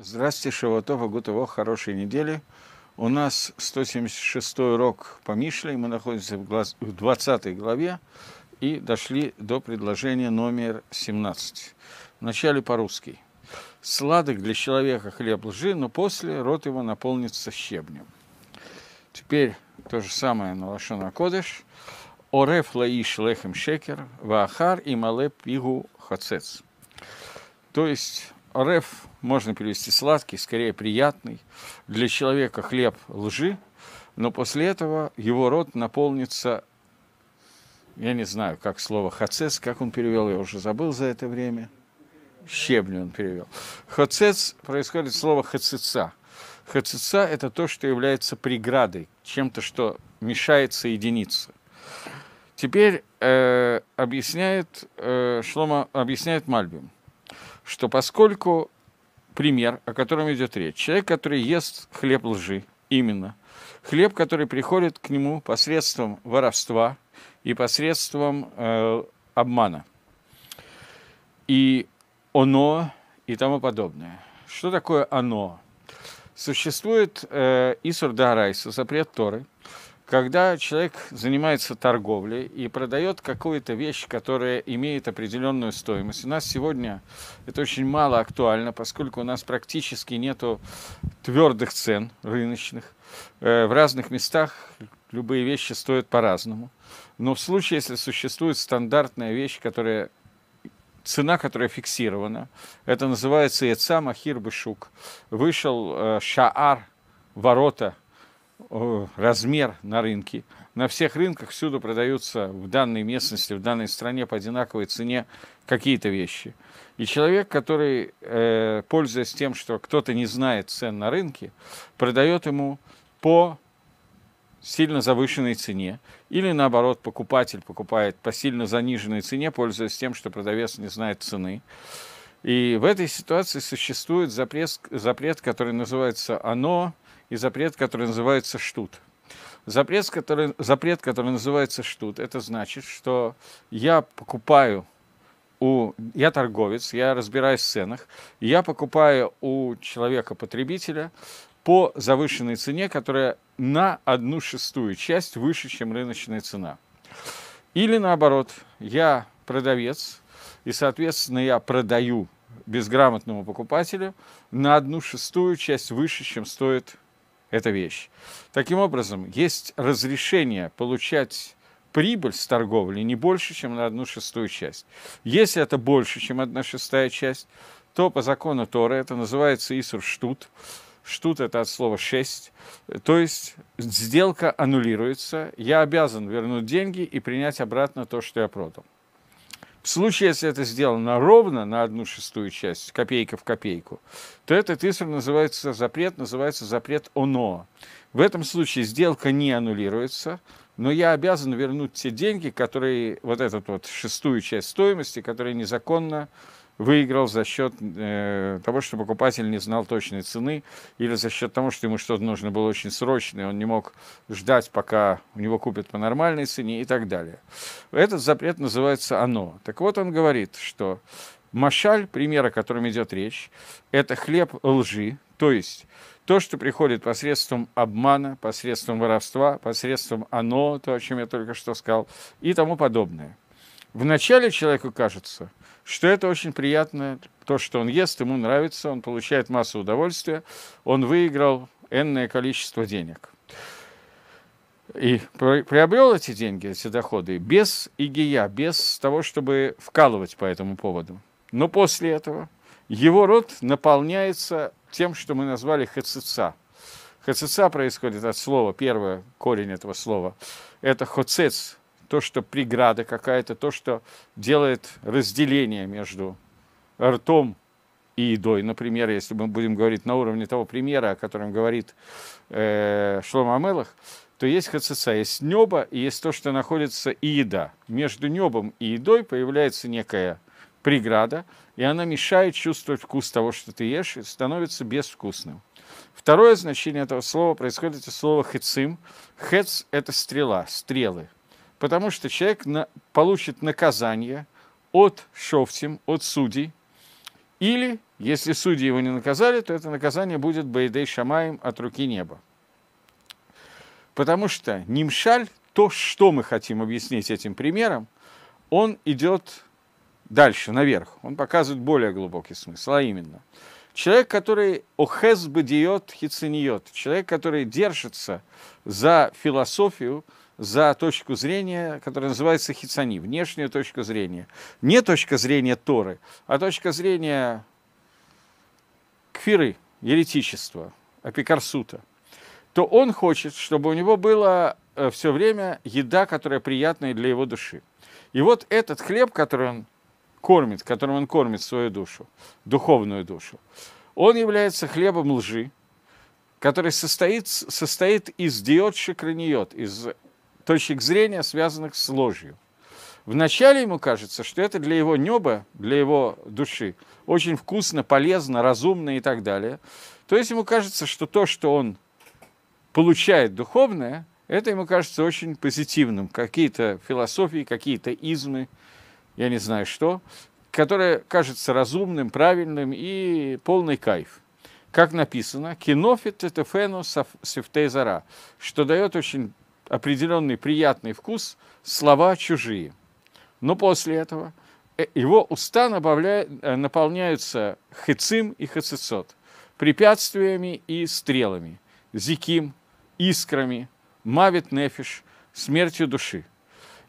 Здравствуйте, Шаватова, Гутово, хорошей недели. У нас 176 урок по Мишле, мы находимся в 20 главе и дошли до предложения номер 17. Вначале по-русски. «Сладок для человека хлеб лжи, но после рот его наполнится щебнем». Теперь то же самое на Лашона Кодыш. «Ореф лаиш лехем шекер, ваахар и мале пигу хацец». То есть РФ можно перевести сладкий, скорее приятный. Для человека хлеб лжи, но после этого его рот наполнится, я не знаю, как слово хацес, как он перевел, я уже забыл за это время. Щебню он перевел. Хацец происходит слово хацеца. Хацеца – это то, что является преградой, чем-то, что мешает соединиться. Теперь э, объясняет э, Шлома, объясняет Мальбим – что поскольку пример, о котором идет речь, человек, который ест хлеб лжи, именно, хлеб, который приходит к нему посредством воровства и посредством э, обмана, и оно и тому подобное. Что такое оно? Существует э, Исур запрет Торы – когда человек занимается торговлей и продает какую-то вещь, которая имеет определенную стоимость. У нас сегодня это очень мало актуально, поскольку у нас практически нет твердых цен рыночных. Э, в разных местах любые вещи стоят по-разному. Но в случае, если существует стандартная вещь, которая цена, которая фиксирована, это называется Яца Махир Бышук. Вышел э, Шаар, ворота – размер на рынке. На всех рынках всюду продаются в данной местности, в данной стране по одинаковой цене какие-то вещи. И человек, который, э, пользуясь тем, что кто-то не знает цен на рынке, продает ему по сильно завышенной цене. Или наоборот, покупатель покупает по сильно заниженной цене, пользуясь тем, что продавец не знает цены. И в этой ситуации существует запрет, запрет который называется «оно», и запрет, который называется штут. Запрет который, запрет, который называется штут, это значит, что я покупаю у... Я торговец, я разбираюсь в ценах, я покупаю у человека-потребителя по завышенной цене, которая на одну шестую часть выше, чем рыночная цена. Или наоборот, я продавец, и, соответственно, я продаю безграмотному покупателю на одну шестую часть выше, чем стоит эта вещь. Таким образом, есть разрешение получать прибыль с торговли не больше, чем на одну шестую часть. Если это больше, чем одна шестая часть, то по закону Тора это называется Исур Штут. Штут – это от слова «шесть». То есть сделка аннулируется, я обязан вернуть деньги и принять обратно то, что я продал. В случае, если это сделано ровно на одну шестую часть, копейка в копейку, то этот ИСР называется запрет, называется запрет ОНО. В этом случае сделка не аннулируется, но я обязан вернуть те деньги, которые вот этот вот шестую часть стоимости, которые незаконно выиграл за счет э, того, что покупатель не знал точной цены, или за счет того, что ему что-то нужно было очень срочно, и он не мог ждать, пока у него купят по нормальной цене и так далее. Этот запрет называется «Оно». Так вот, он говорит, что Машаль, пример, о котором идет речь, это хлеб лжи, то есть то, что приходит посредством обмана, посредством воровства, посредством оно, то, о чем я только что сказал, и тому подобное. Вначале человеку кажется, что это очень приятно, то, что он ест, ему нравится, он получает массу удовольствия, он выиграл энное количество денег. И приобрел эти деньги, эти доходы без игия, без того, чтобы вкалывать по этому поводу. Но после этого его род наполняется тем, что мы назвали хацица. Хацица происходит от слова, первое корень этого слова, это хоцец, то, что преграда какая-то, то, что делает разделение между ртом и едой. Например, если мы будем говорить на уровне того примера, о котором говорит э, Шлома Амелах, то есть хацица, есть небо и есть то, что находится и еда. Между небом и едой появляется некая преграда, и она мешает чувствовать вкус того, что ты ешь, и становится безвкусным. Второе значение этого слова происходит из слова хецим. Хец – это стрела, стрелы – потому что человек на, получит наказание от шовтим, от судей, или, если судьи его не наказали, то это наказание будет Бейдей Шамаем от руки неба. Потому что Нимшаль, то, что мы хотим объяснить этим примером, он идет дальше, наверх. Он показывает более глубокий смысл, а именно. Человек, который охез бадиот хицениот, человек, который держится за философию – за точку зрения, которая называется хицани, внешнюю точку зрения. Не точка зрения Торы, а точка зрения кфиры, еретичества, апикарсута, то он хочет, чтобы у него было э, все время еда, которая приятная для его души. И вот этот хлеб, который он кормит, которым он кормит свою душу, духовную душу, он является хлебом лжи, который состоит, состоит из диод шикраньот, из точек зрения, связанных с ложью. Вначале ему кажется, что это для его неба, для его души очень вкусно, полезно, разумно и так далее. То есть ему кажется, что то, что он получает духовное, это ему кажется очень позитивным. Какие-то философии, какие-то измы, я не знаю что, которое кажется разумным, правильным и полный кайф. Как написано, кинофит это фену сифтейзара, что дает очень определенный приятный вкус слова чужие. Но после этого э, его уста э, наполняются хецим и хецицот, препятствиями и стрелами, зиким, искрами, мавит нефиш, смертью души.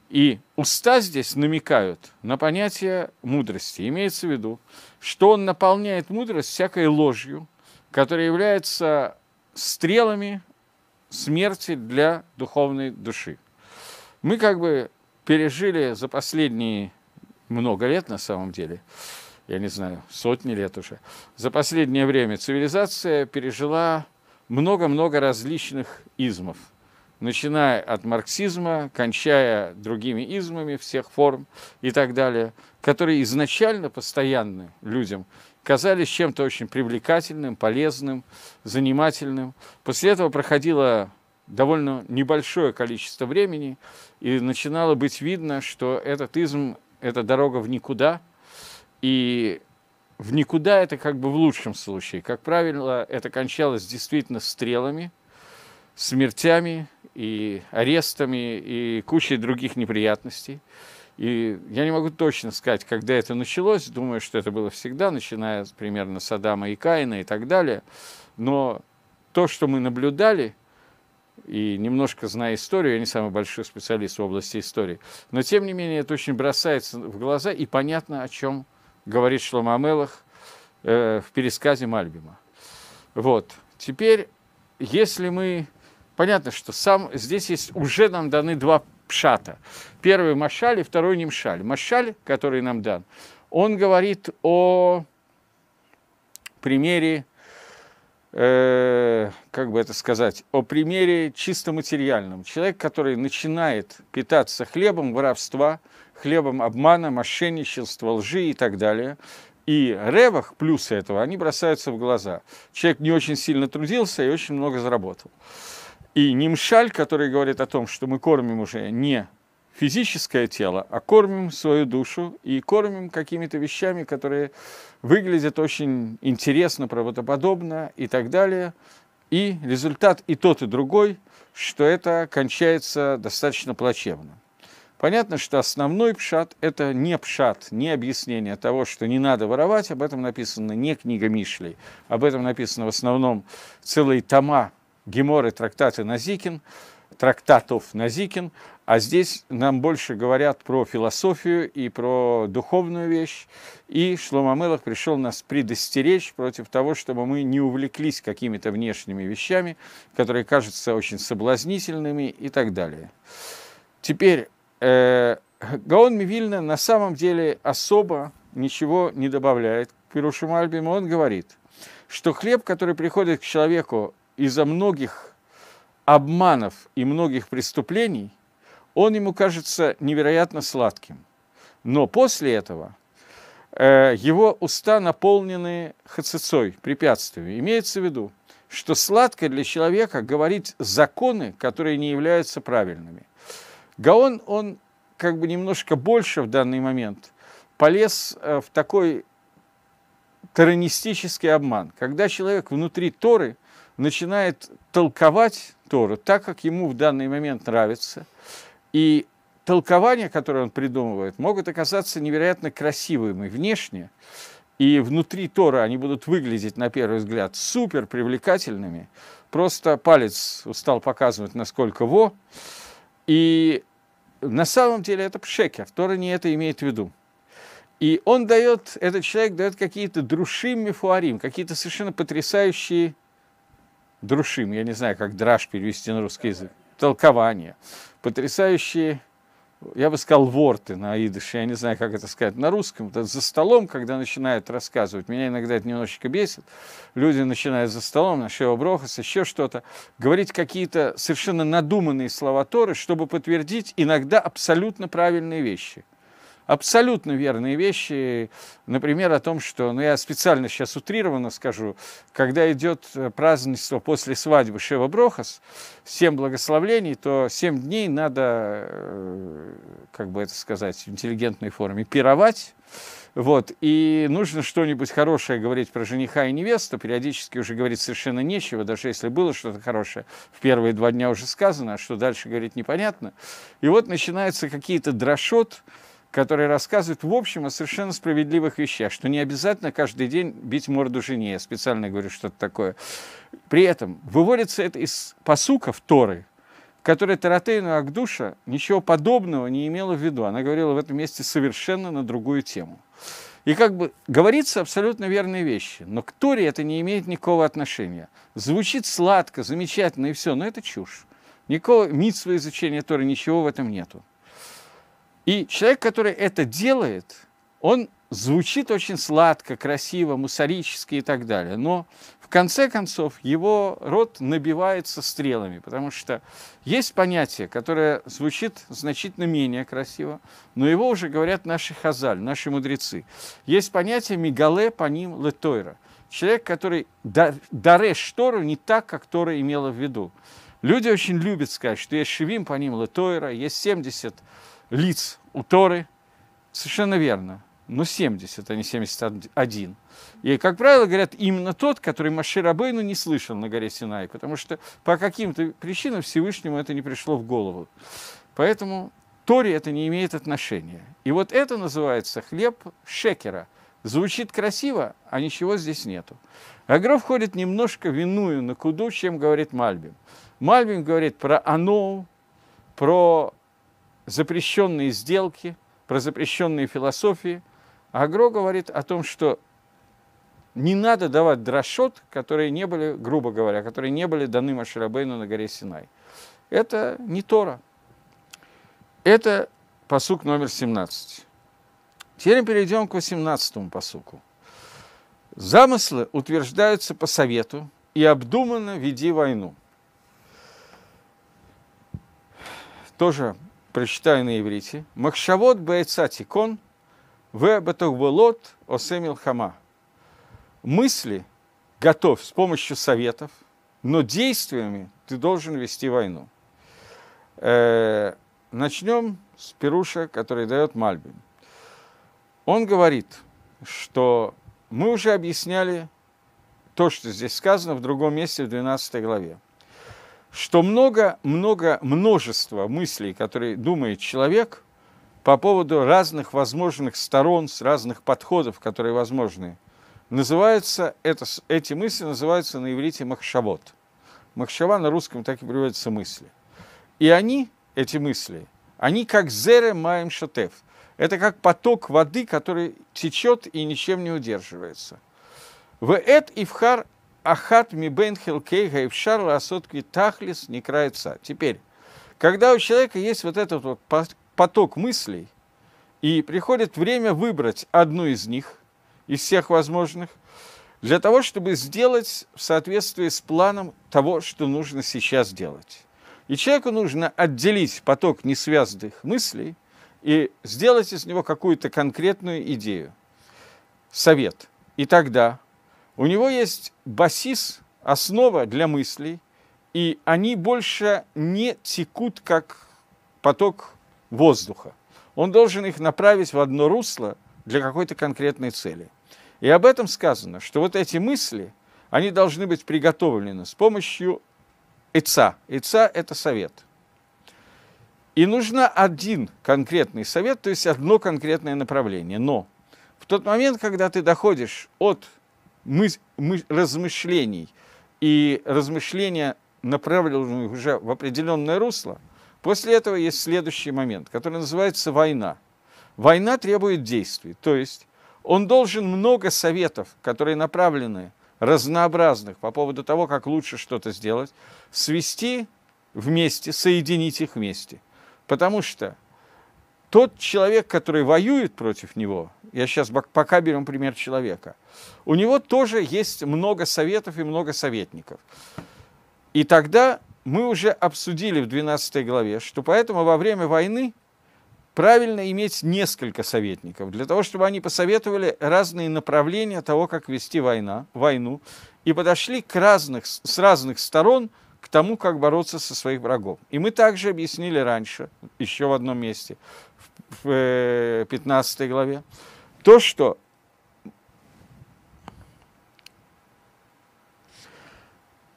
И уста здесь намекают на понятие мудрости. Имеется в виду, что он наполняет мудрость всякой ложью, которая является стрелами смерти для духовной души. Мы как бы пережили за последние много лет на самом деле, я не знаю, сотни лет уже, за последнее время цивилизация пережила много-много различных измов – начиная от марксизма, кончая другими измами всех форм и так далее, которые изначально постоянны людям, казались чем-то очень привлекательным, полезным, занимательным. После этого проходило довольно небольшое количество времени, и начинало быть видно, что этот изм – это дорога в никуда, и в никуда это как бы в лучшем случае. Как правило, это кончалось действительно стрелами – смертями и арестами и кучей других неприятностей. И я не могу точно сказать, когда это началось, думаю, что это было всегда, начиная примерно с Адама и Каина и так далее. Но то, что мы наблюдали, и немножко зная историю, я не самый большой специалист в области истории, но тем не менее это очень бросается в глаза и понятно, о чем говорит Шламамелах э, в пересказе Мальбима. Вот. Теперь, если мы понятно, что сам здесь есть, уже нам даны два пшата. Первый Машаль и второй Немшаль. Машаль, который нам дан, он говорит о примере, э, как бы это сказать, о примере чисто материальном. Человек, который начинает питаться хлебом воровства, хлебом обмана, мошенничества, лжи и так далее. И ревах, плюсы этого, они бросаются в глаза. Человек не очень сильно трудился и очень много заработал. И Нимшаль, который говорит о том, что мы кормим уже не физическое тело, а кормим свою душу и кормим какими-то вещами, которые выглядят очень интересно, правдоподобно и так далее. И результат и тот, и другой, что это кончается достаточно плачевно. Понятно, что основной пшат – это не пшат, не объяснение того, что не надо воровать. Об этом написано не книга Мишлей. Об этом написано в основном целые тома Геморы, трактаты Назикин, трактатов Назикин, а здесь нам больше говорят про философию и про духовную вещь, и Шломамелах пришел нас предостеречь против того, чтобы мы не увлеклись какими-то внешними вещами, которые кажутся очень соблазнительными и так далее. Теперь, э, Гаон Мивильна на самом деле особо ничего не добавляет к Пирушиму Альбиму. Он говорит, что хлеб, который приходит к человеку из-за многих обманов и многих преступлений, он ему кажется невероятно сладким. Но после этого э, его уста наполнены хацицой, препятствиями. Имеется в виду, что сладко для человека говорить законы, которые не являются правильными. Гаон, он как бы немножко больше в данный момент полез э, в такой таранистический обман, когда человек внутри Торы – начинает толковать Тору так, как ему в данный момент нравится. И толкования, которые он придумывает, могут оказаться невероятно красивыми внешне, и внутри Тора они будут выглядеть, на первый взгляд, супер привлекательными. Просто палец стал показывать, насколько во. И на самом деле это пшекер, Тора не это имеет в виду. И он дает, этот человек дает какие-то друшим мифуарим, какие-то совершенно потрясающие друшим, я не знаю, как драж перевести на русский язык, толкование, потрясающие, я бы сказал, ворты на идыше, я не знаю, как это сказать на русском, это за столом, когда начинают рассказывать, меня иногда это немножечко бесит, люди начинают за столом, нашего Брохас, еще что-то, говорить какие-то совершенно надуманные слова Торы, чтобы подтвердить иногда абсолютно правильные вещи – абсолютно верные вещи. Например, о том, что, ну я специально сейчас утрированно скажу, когда идет э, празднество после свадьбы Шева Брохас, семь благословлений, то семь дней надо, э, как бы это сказать в интеллигентной форме, пировать, вот, и нужно что-нибудь хорошее говорить про жениха и невесту, периодически уже говорить совершенно нечего, даже если было что-то хорошее, в первые два дня уже сказано, а что дальше говорить непонятно. И вот начинаются какие-то дрошот, который рассказывает, в общем, о совершенно справедливых вещах, что не обязательно каждый день бить морду жене, я специально говорю что-то такое. При этом выводится это из посуков Торы, которая Таратейну Агдуша ничего подобного не имела в виду. Она говорила в этом месте совершенно на другую тему. И как бы говорится абсолютно верные вещи, но к Торе это не имеет никакого отношения. Звучит сладко, замечательно и все, но это чушь. Никакого митсва изучения Торы, ничего в этом нету. И человек, который это делает, он звучит очень сладко, красиво, мусорически и так далее. Но в конце концов его рот набивается стрелами, потому что есть понятие, которое звучит значительно менее красиво, но его уже говорят наши хазаль, наши мудрецы. Есть понятие «мигале по ним летойра» – человек, который даре штору не так, как Тора имела в виду. Люди очень любят сказать, что есть шевим по ним летойра, есть 70 лиц у Торы, совершенно верно, но 70, а не 71. И, как правило, говорят, именно тот, который Машир Абейну не слышал на горе Синай, потому что по каким-то причинам Всевышнему это не пришло в голову. Поэтому Торе это не имеет отношения. И вот это называется хлеб шекера. Звучит красиво, а ничего здесь нету. Агро входит немножко виную на куду, чем говорит Мальбим. Мальбим говорит про Аноу, про запрещенные сделки, про запрещенные философии. А Агро говорит о том, что не надо давать дрошот, которые не были, грубо говоря, которые не были даны Маширабейну на горе Синай. Это не Тора. Это посук номер 17. Теперь перейдем к 18 посуку. Замыслы утверждаются по совету и обдуманно веди войну. Тоже прочитаю на иврите. Махшавот бойца тикон, в батухболот осемил хама. Мысли готовь с помощью советов, но действиями ты должен вести войну. Э, начнем с Перуша, который дает Мальбин. Он говорит, что мы уже объясняли то, что здесь сказано в другом месте в 12 главе что много-много множество мыслей, которые думает человек по поводу разных возможных сторон, с разных подходов, которые возможны, называются, это, эти мысли называются на иврите махшавот. Махшава на русском так и приводятся мысли. И они, эти мысли, они как зере маем шатев. Это как поток воды, который течет и ничем не удерживается. В эт и ахат ми бен хилкейга и вшар ласотки тахлис не крается. Теперь, когда у человека есть вот этот вот поток мыслей, и приходит время выбрать одну из них, из всех возможных, для того, чтобы сделать в соответствии с планом того, что нужно сейчас делать. И человеку нужно отделить поток несвязанных мыслей и сделать из него какую-то конкретную идею, совет. И тогда у него есть басис, основа для мыслей, и они больше не текут как поток воздуха. Он должен их направить в одно русло для какой-то конкретной цели. И об этом сказано, что вот эти мысли, они должны быть приготовлены с помощью ИЦА. ИЦА – это совет. И нужно один конкретный совет, то есть одно конкретное направление. Но в тот момент, когда ты доходишь от мы, мы, размышлений. И размышления направлены уже в определенное русло. После этого есть следующий момент, который называется война. Война требует действий, то есть он должен много советов, которые направлены разнообразных по поводу того, как лучше что-то сделать, свести вместе, соединить их вместе. Потому что тот человек, который воюет против него, я сейчас пока берем пример человека, у него тоже есть много советов и много советников. И тогда мы уже обсудили в 12 главе, что поэтому во время войны правильно иметь несколько советников, для того, чтобы они посоветовали разные направления того, как вести война, войну, и подошли к разных, с разных сторон к тому, как бороться со своих врагов. И мы также объяснили раньше, еще в одном месте, в 15 э, главе, то, что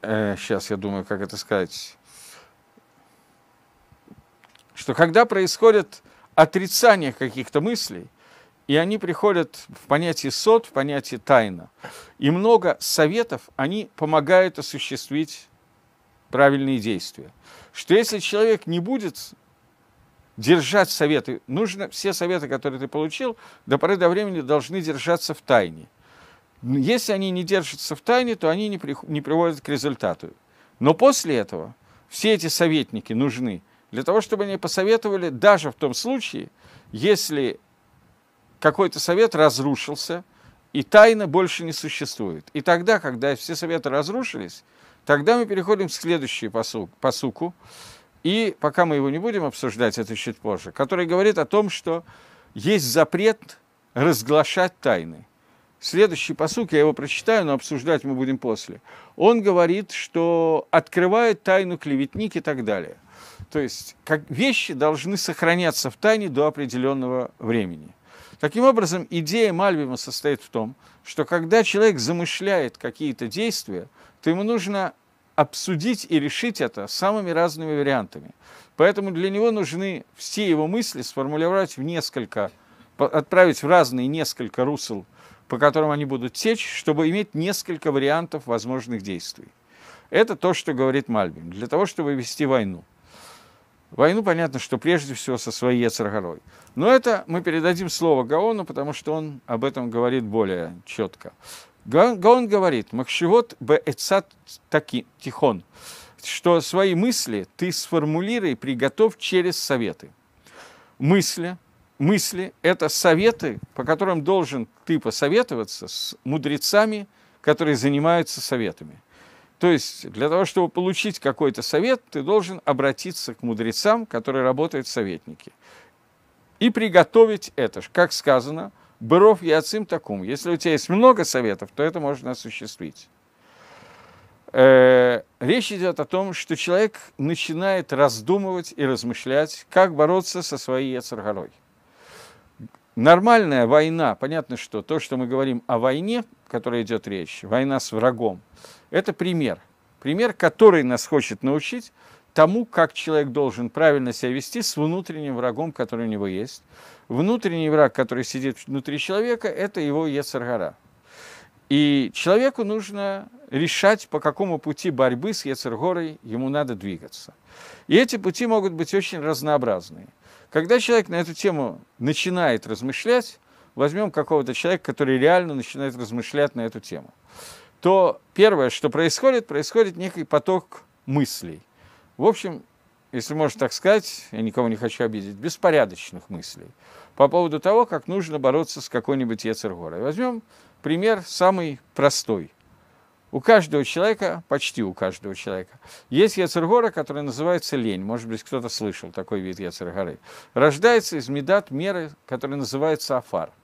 сейчас э, я думаю, как это сказать, что когда происходит отрицание каких-то мыслей, и они приходят в понятие сот, в понятие тайна, и много советов, они помогают осуществить правильные действия. Что если человек не будет держать советы. Нужно все советы, которые ты получил, до поры до времени должны держаться в тайне. Если они не держатся в тайне, то они не, при, не приводят к результату. Но после этого все эти советники нужны для того, чтобы они посоветовали даже в том случае, если какой-то совет разрушился, и тайна больше не существует. И тогда, когда все советы разрушились, тогда мы переходим к следующему посуку, и пока мы его не будем обсуждать, это чуть позже, который говорит о том, что есть запрет разглашать тайны. Следующий посук, я его прочитаю, но обсуждать мы будем после. Он говорит, что открывает тайну клеветник и так далее. То есть как вещи должны сохраняться в тайне до определенного времени. Таким образом, идея Мальбима состоит в том, что когда человек замышляет какие-то действия, то ему нужно обсудить и решить это самыми разными вариантами. Поэтому для него нужны все его мысли сформулировать в несколько, отправить в разные несколько русел, по которым они будут течь, чтобы иметь несколько вариантов возможных действий. Это то, что говорит Мальбим, для того, чтобы вести войну. Войну, понятно, что прежде всего со своей Ецаргорой. Но это мы передадим слово Гаону, потому что он об этом говорит более четко. Гаон говорит, Махшивот бэцат таки тихон, что свои мысли ты сформулируй, приготовь через советы. Мысли, мысли – это советы, по которым должен ты посоветоваться с мудрецами, которые занимаются советами. То есть для того, чтобы получить какой-то совет, ты должен обратиться к мудрецам, которые работают в советнике, и приготовить это, как сказано – Быров и Ацим таком. Если у тебя есть много советов, то это можно осуществить. Э, речь идет о том, что человек начинает раздумывать и размышлять, как бороться со своей яцергорой. Нормальная война, понятно, что то, что мы говорим о войне, о которой идет речь, война с врагом, это пример. Пример, который нас хочет научить тому, как человек должен правильно себя вести с внутренним врагом, который у него есть. Внутренний враг, который сидит внутри человека, это его Ецаргара. И человеку нужно решать, по какому пути борьбы с Ецергорой ему надо двигаться. И эти пути могут быть очень разнообразные. Когда человек на эту тему начинает размышлять, возьмем какого-то человека, который реально начинает размышлять на эту тему, то первое, что происходит, происходит некий поток мыслей – в общем, если можно так сказать, я никого не хочу обидеть, беспорядочных мыслей по поводу того, как нужно бороться с какой-нибудь Ецергорой. Возьмем пример самый простой. У каждого человека, почти у каждого человека, есть Яцергора, которая называется лень. Может быть, кто-то слышал такой вид Яцергоры. Рождается из медат меры, который называется афар –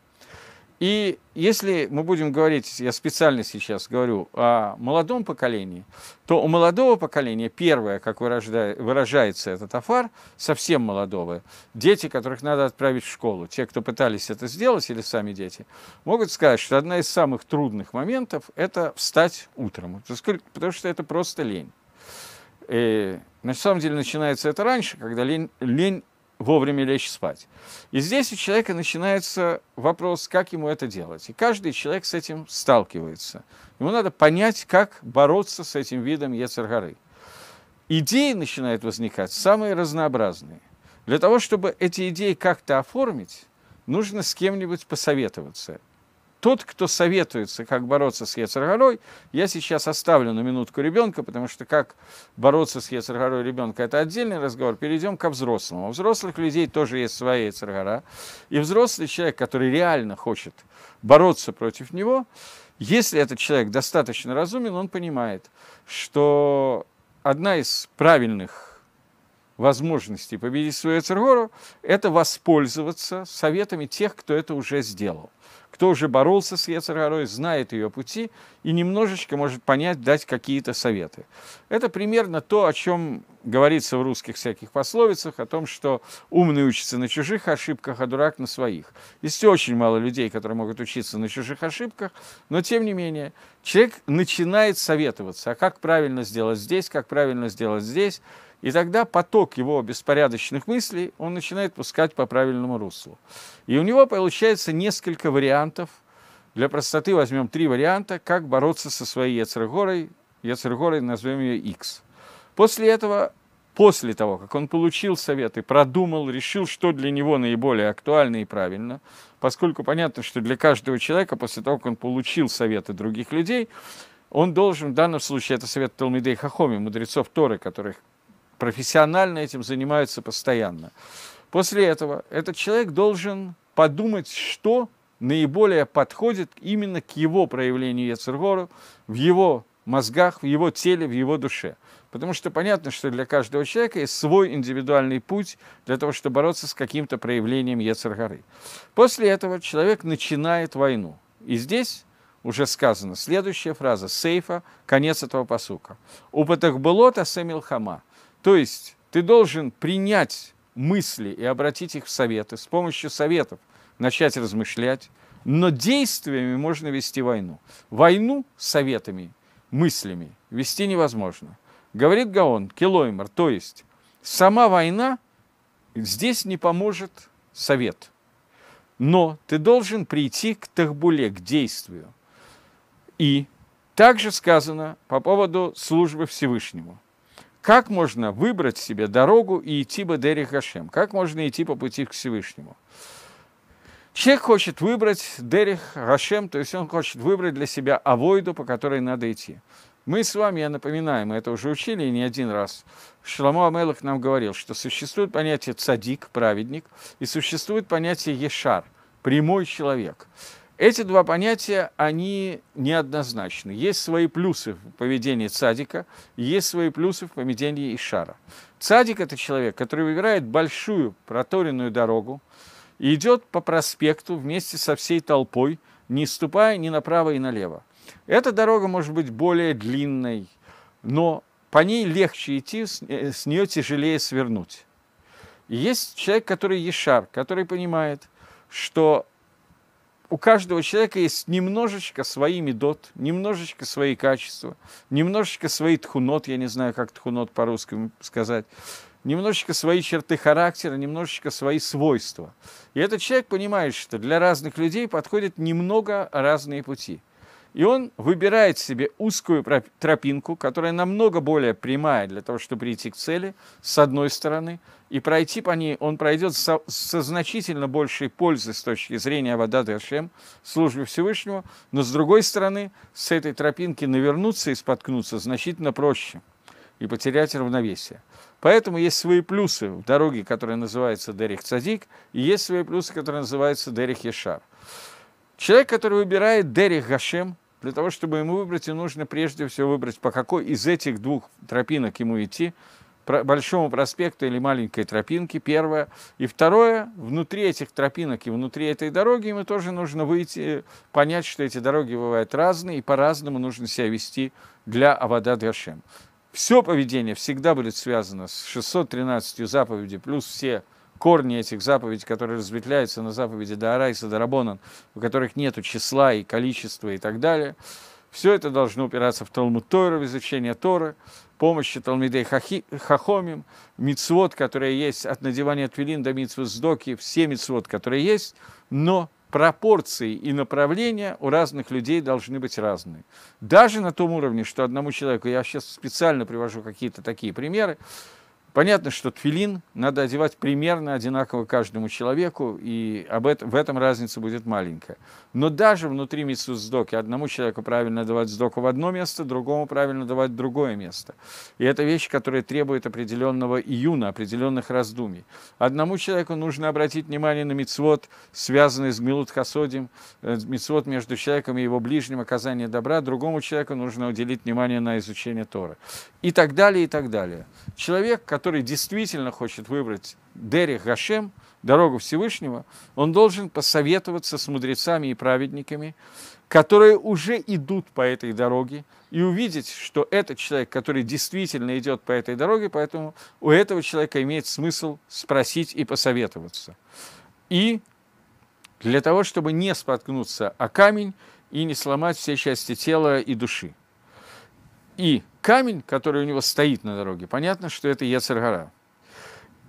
и если мы будем говорить, я специально сейчас говорю о молодом поколении, то у молодого поколения первое, как выражается этот афар, совсем молодого, дети, которых надо отправить в школу, те, кто пытались это сделать, или сами дети, могут сказать, что одна из самых трудных моментов – это встать утром, потому что это просто лень. И э, на самом деле начинается это раньше, когда лень, лень вовремя лечь спать. И здесь у человека начинается вопрос, как ему это делать. И каждый человек с этим сталкивается. Ему надо понять, как бороться с этим видом Ецергары. Идеи начинают возникать самые разнообразные. Для того, чтобы эти идеи как-то оформить, нужно с кем-нибудь посоветоваться тот, кто советуется, как бороться с Ецаргарой, я сейчас оставлю на минутку ребенка, потому что как бороться с Ецаргарой ребенка – это отдельный разговор. Перейдем ко взрослому. У взрослых людей тоже есть своя Ецаргара. И взрослый человек, который реально хочет бороться против него, если этот человек достаточно разумен, он понимает, что одна из правильных возможностей победить свою Эцергору, это воспользоваться советами тех, кто это уже сделал. Кто уже боролся с Ецаргарой, знает ее пути и немножечко может понять, дать какие-то советы. Это примерно то, о чем говорится в русских всяких пословицах, о том, что умный учится на чужих ошибках, а дурак на своих. Есть очень мало людей, которые могут учиться на чужих ошибках, но тем не менее человек начинает советоваться, а как правильно сделать здесь, как правильно сделать здесь, и тогда поток его беспорядочных мыслей он начинает пускать по правильному руслу. И у него получается несколько вариантов. Для простоты возьмем три варианта, как бороться со своей Ецергорой. Ецергорой назовем ее X. После этого, после того, как он получил советы, продумал, решил, что для него наиболее актуально и правильно, поскольку понятно, что для каждого человека, после того, как он получил советы других людей, он должен, в данном случае, это совет Талмидей Хахоми, мудрецов Торы, которых профессионально этим занимаются постоянно. После этого этот человек должен подумать, что наиболее подходит именно к его проявлению Яцергору, в его мозгах, в его теле, в его душе. Потому что понятно, что для каждого человека есть свой индивидуальный путь для того, чтобы бороться с каким-то проявлением Ецергоры. После этого человек начинает войну. И здесь уже сказано следующая фраза сейфа, конец этого посука. «Упатахбулота сэмилхама» То есть ты должен принять мысли и обратить их в советы, с помощью советов начать размышлять, но действиями можно вести войну. Войну советами, мыслями вести невозможно. Говорит Гаон, Килоймер, то есть сама война здесь не поможет совет. Но ты должен прийти к Тахбуле, к действию. И также сказано по поводу службы Всевышнему – как можно выбрать себе дорогу и идти Бадери Хашем? Как можно идти по пути к Всевышнему? Человек хочет выбрать Дерих Хашем, то есть он хочет выбрать для себя авойду, по которой надо идти. Мы с вами, я напоминаю, мы это уже учили и не один раз. Шламу Амелах нам говорил, что существует понятие цадик, праведник, и существует понятие ешар, прямой человек. Эти два понятия, они неоднозначны. Есть свои плюсы в поведении цадика, есть свои плюсы в поведении Ишара. Цадик – это человек, который выбирает большую проторенную дорогу и идет по проспекту вместе со всей толпой, не ступая ни направо и налево. Эта дорога может быть более длинной, но по ней легче идти, с э, нее тяжелее свернуть. И есть человек, который ешар, который понимает, что у каждого человека есть немножечко свои медот, немножечко свои качества, немножечко свои тхунот, я не знаю, как тхунот по-русски сказать, немножечко свои черты характера, немножечко свои свойства. И этот человек понимает, что для разных людей подходят немного разные пути – и он выбирает себе узкую тропинку, которая намного более прямая для того, чтобы прийти к цели, с одной стороны, и пройти по ней он пройдет со, со значительно большей пользой с точки зрения вода Дэшем, службы Всевышнего, но с другой стороны, с этой тропинки навернуться и споткнуться значительно проще и потерять равновесие. Поэтому есть свои плюсы в дороге, которая называется Дерих Цадик, и есть свои плюсы, которые называются Дерих Ешар. Человек, который выбирает Дерих Гашем, для того, чтобы ему выбрать, ему нужно прежде всего выбрать, по какой из этих двух тропинок ему идти, большому проспекту или маленькой тропинке, первое. И второе, внутри этих тропинок и внутри этой дороги ему тоже нужно выйти, понять, что эти дороги бывают разные, и по-разному нужно себя вести для Авада Дашем. Все поведение всегда будет связано с 613 заповедей, плюс все корни этих заповедей, которые разветвляются на заповеди Даара и Садарабонан, у которых нет числа и количества и так далее. Все это должно упираться в Талмуд Тора, в изучение Торы, помощи Талмидей Хахомим, мицвод, которые есть от надевания твилин до мицвы сдоки, все мицвод, которые есть, но пропорции и направления у разных людей должны быть разные. Даже на том уровне, что одному человеку, я сейчас специально привожу какие-то такие примеры, Понятно, что тфилин надо одевать примерно одинаково каждому человеку, и об этом, в этом разница будет маленькая. Но даже внутри митсу сдоки одному человеку правильно давать сдоку в одно место, другому правильно давать в другое место. И это вещь, которая требует определенного июна, определенных раздумий. Одному человеку нужно обратить внимание на мицвод, связанный с гмилут хасодим, э, мицвод между человеком и его ближним, оказание добра, другому человеку нужно уделить внимание на изучение Тора. И так далее, и так далее. Человек, который который действительно хочет выбрать Дерих Гашем, дорогу Всевышнего, он должен посоветоваться с мудрецами и праведниками, которые уже идут по этой дороге, и увидеть, что этот человек, который действительно идет по этой дороге, поэтому у этого человека имеет смысл спросить и посоветоваться. И для того, чтобы не споткнуться о камень и не сломать все части тела и души и камень, который у него стоит на дороге, понятно, что это Яцергора.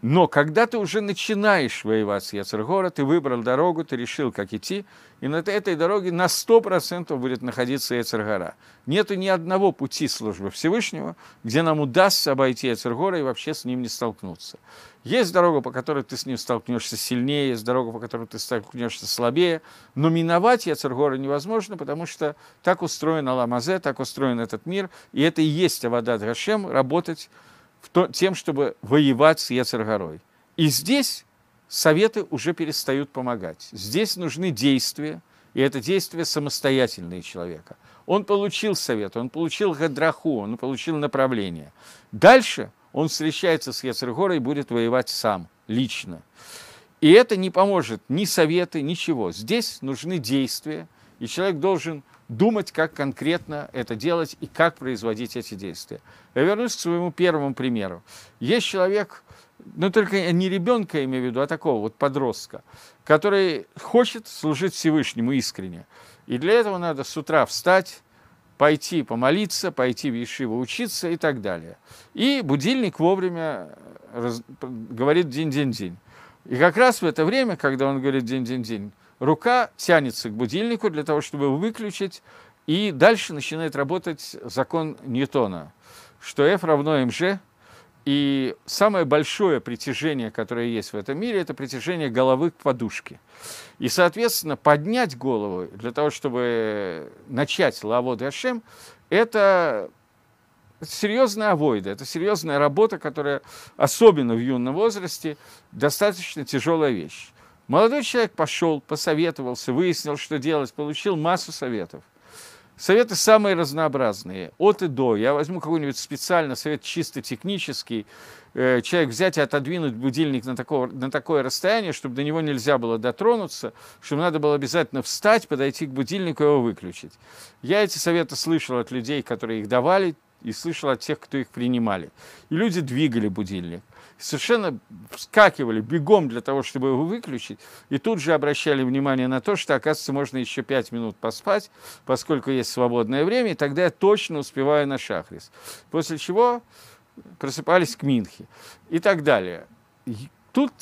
Но когда ты уже начинаешь воевать с Яцергора, ты выбрал дорогу, ты решил, как идти, и на этой дороге на 100% будет находиться Яцергора. Нету ни одного пути службы Всевышнего, где нам удастся обойти Яцергора и вообще с ним не столкнуться. Есть дорога, по которой ты с ним столкнешься сильнее, есть дорога, по которой ты столкнешься слабее, но миновать Яцергора невозможно, потому что так устроен Аламазе, так устроен этот мир, и это и есть Авадат Гашем, работать в то, тем, чтобы воевать с Яцергорой. И здесь советы уже перестают помогать. Здесь нужны действия, и это действия самостоятельные человека. Он получил совет, он получил гадраху, он получил направление. Дальше – он встречается с Яцергорой и будет воевать сам, лично. И это не поможет ни советы, ничего. Здесь нужны действия, и человек должен думать, как конкретно это делать и как производить эти действия. Я вернусь к своему первому примеру. Есть человек, ну только не ребенка, я имею в виду, а такого вот подростка, который хочет служить Всевышнему искренне. И для этого надо с утра встать, пойти помолиться, пойти в Ешиву учиться и так далее. И будильник вовремя э, раз, говорит день-день-день. И как раз в это время, когда он говорит день-день-день, рука тянется к будильнику для того, чтобы его выключить, и дальше начинает работать закон Ньютона, что F равно mg, и самое большое притяжение, которое есть в этом мире, это притяжение головы к подушке. И, соответственно, поднять голову для того, чтобы начать Лавод Ашем, это серьезная авойда, это серьезная работа, которая, особенно в юном возрасте, достаточно тяжелая вещь. Молодой человек пошел, посоветовался, выяснил, что делать, получил массу советов – Советы самые разнообразные, от и до. Я возьму какой-нибудь специально совет чисто технический. Э, человек взять и отодвинуть будильник на такое, на такое расстояние, чтобы до него нельзя было дотронуться, чтобы надо было обязательно встать, подойти к будильнику и его выключить. Я эти советы слышал от людей, которые их давали, и слышал от тех, кто их принимали. И люди двигали будильник совершенно вскакивали бегом для того, чтобы его выключить, и тут же обращали внимание на то, что, оказывается, можно еще пять минут поспать, поскольку есть свободное время, и тогда я точно успеваю на шахрис. После чего просыпались к Минхе и так далее. Тут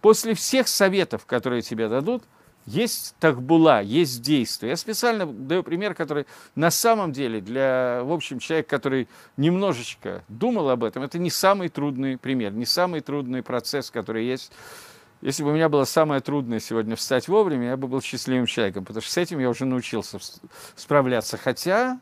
после всех советов, которые тебе дадут – есть тахбула, есть действие. Я специально даю пример, который на самом деле для, в общем, человека, который немножечко думал об этом, это не самый трудный пример, не самый трудный процесс, который есть. Если бы у меня было самое трудное сегодня встать вовремя, я бы был счастливым человеком, потому что с этим я уже научился справляться, хотя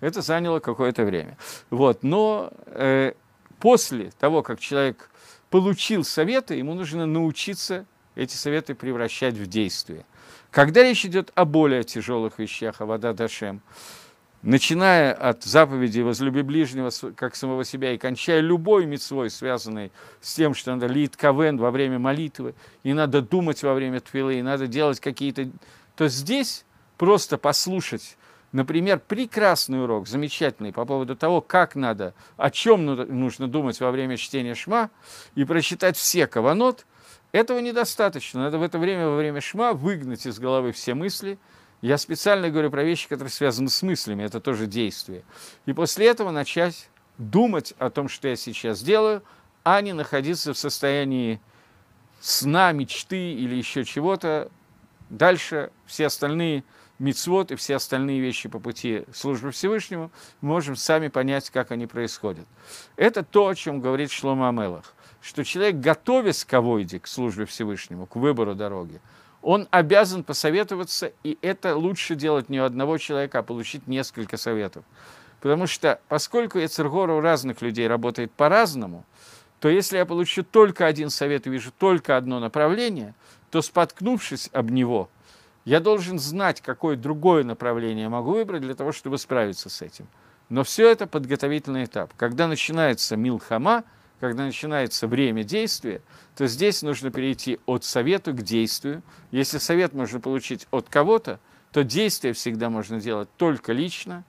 это заняло какое-то время. Вот. Но э, после того, как человек получил советы, ему нужно научиться эти советы превращать в действие. Когда речь идет о более тяжелых вещах, о вода Дашем, начиная от заповеди «возлюби ближнего, как самого себя», и кончая любой митцвой, связанной с тем, что надо лит кавен во время молитвы, и надо думать во время твилы, и надо делать какие-то... То здесь просто послушать Например, прекрасный урок, замечательный по поводу того, как надо, о чем нужно думать во время чтения шма, и прочитать все каванот, этого недостаточно. Надо в это время, во время шма, выгнать из головы все мысли. Я специально говорю про вещи, которые связаны с мыслями. Это тоже действие. И после этого начать думать о том, что я сейчас делаю, а не находиться в состоянии сна, мечты или еще чего-то. Дальше все остальные мицвод и все остальные вещи по пути службы Всевышнему, можем сами понять, как они происходят. Это то, о чем говорит Шлома Амелах что человек, готовясь к авойде, к службе Всевышнему, к выбору дороги, он обязан посоветоваться, и это лучше делать не у одного человека, а получить несколько советов. Потому что, поскольку Эцергора у разных людей работает по-разному, то если я получу только один совет и вижу только одно направление, то, споткнувшись об него, я должен знать, какое другое направление я могу выбрать для того, чтобы справиться с этим. Но все это подготовительный этап. Когда начинается Милхама – когда начинается время действия, то здесь нужно перейти от совета к действию. Если совет можно получить от кого-то, то действие всегда можно делать только лично.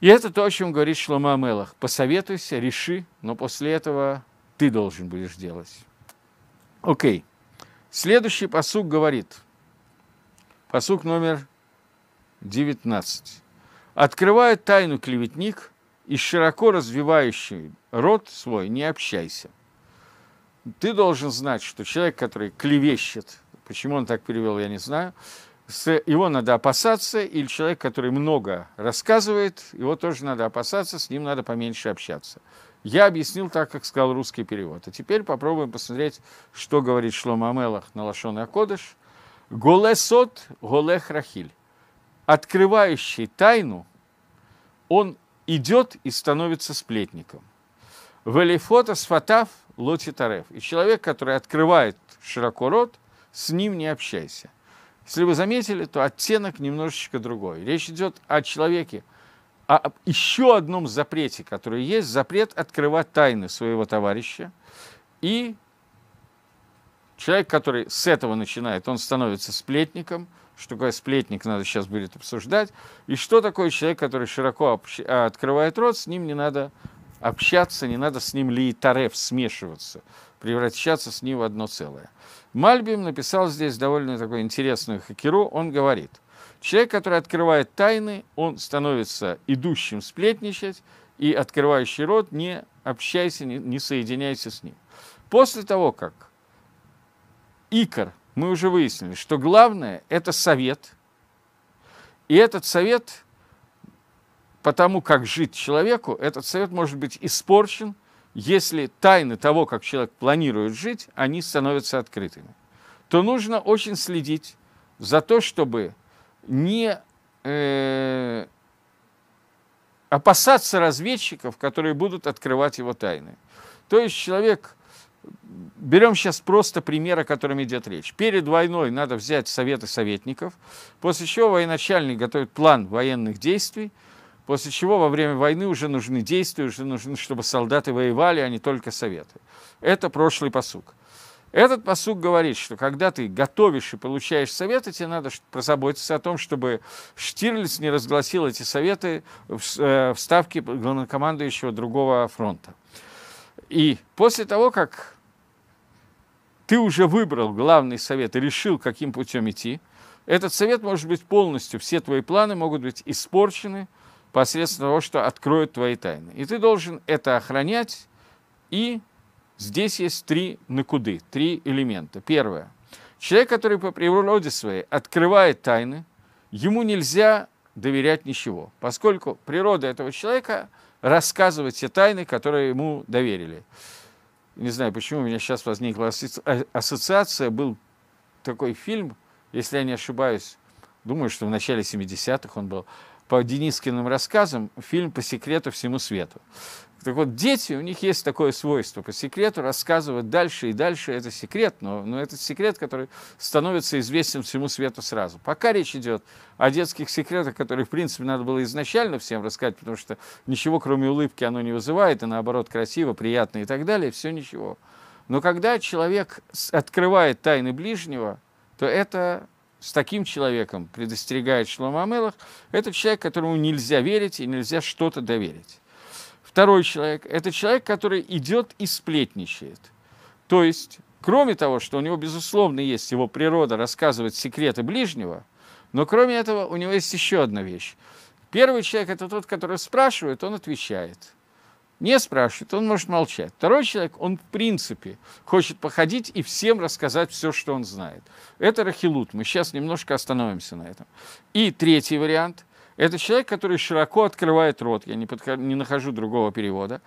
И это то, о чем говорит Шлома Амелах. Посоветуйся, реши, но после этого ты должен будешь делать. Окей. Okay. Следующий посук говорит. Посук номер 19. Открывает тайну клеветник и широко развивающий род свой не общайся. Ты должен знать, что человек, который клевещет, почему он так перевел, я не знаю, его надо опасаться, или человек, который много рассказывает, его тоже надо опасаться, с ним надо поменьше общаться. Я объяснил так, как сказал русский перевод. А теперь попробуем посмотреть, что говорит Шлома Амелах на Лашон Акодыш. Голесот, голех рахиль. Открывающий тайну, он идет и становится сплетником. Валифота сфатав лоти тареф. И человек, который открывает широко рот, с ним не общайся. Если вы заметили, то оттенок немножечко другой. Речь идет о человеке, о еще одном запрете, который есть, запрет открывать тайны своего товарища. И человек, который с этого начинает, он становится сплетником. Что такое сплетник, надо сейчас будет обсуждать. И что такое человек, который широко а, открывает рот, с ним не надо общаться, не надо с ним ли и тареф смешиваться, превращаться с ним в одно целое. Мальбим написал здесь довольно такую интересную хакеру, он говорит, человек, который открывает тайны, он становится идущим сплетничать, и открывающий рот не общайся, не, не соединяйся с ним. После того, как Икор, мы уже выяснили, что главное – это совет, и этот совет – потому как жить человеку, этот совет может быть испорчен, если тайны того, как человек планирует жить, они становятся открытыми. То нужно очень следить за то, чтобы не э, опасаться разведчиков, которые будут открывать его тайны. То есть человек, берем сейчас просто пример, о котором идет речь. Перед войной надо взять советы советников, после чего военачальник готовит план военных действий – После чего во время войны уже нужны действия, уже нужны, чтобы солдаты воевали, а не только советы. Это прошлый посуг. Этот посуг говорит, что когда ты готовишь и получаешь советы, тебе надо позаботиться о том, чтобы Штирлиц не разгласил эти советы э, в ставке главнокомандующего другого фронта. И после того, как ты уже выбрал главный совет и решил, каким путем идти, этот совет может быть полностью, все твои планы могут быть испорчены – посредством того, что откроют твои тайны. И ты должен это охранять. И здесь есть три накуды, три элемента. Первое. Человек, который по природе своей открывает тайны, ему нельзя доверять ничего, поскольку природа этого человека рассказывать те тайны, которые ему доверили. Не знаю, почему у меня сейчас возникла э, ассоциация. Был такой фильм, если я не ошибаюсь, думаю, что в начале 70-х он был – по Денискиным рассказам, фильм «По секрету всему свету». Так вот, дети, у них есть такое свойство по секрету рассказывать дальше и дальше. Это секрет, но, но это секрет, который становится известен всему свету сразу. Пока речь идет о детских секретах, которые, в принципе, надо было изначально всем рассказать, потому что ничего, кроме улыбки, оно не вызывает, и наоборот, красиво, приятно и так далее, все ничего. Но когда человек открывает тайны ближнего, то это с таким человеком предостерегает Шлома Амелах, это человек, которому нельзя верить и нельзя что-то доверить. Второй человек – это человек, который идет и сплетничает. То есть, кроме того, что у него, безусловно, есть его природа рассказывать секреты ближнего, но кроме этого у него есть еще одна вещь. Первый человек – это тот, который спрашивает, он отвечает – не спрашивает, он может молчать. Второй человек, он в принципе хочет походить и всем рассказать все, что он знает. Это рахилут, мы сейчас немножко остановимся на этом. И третий вариант – это человек, который широко открывает рот, я не, подхожу, не нахожу другого перевода.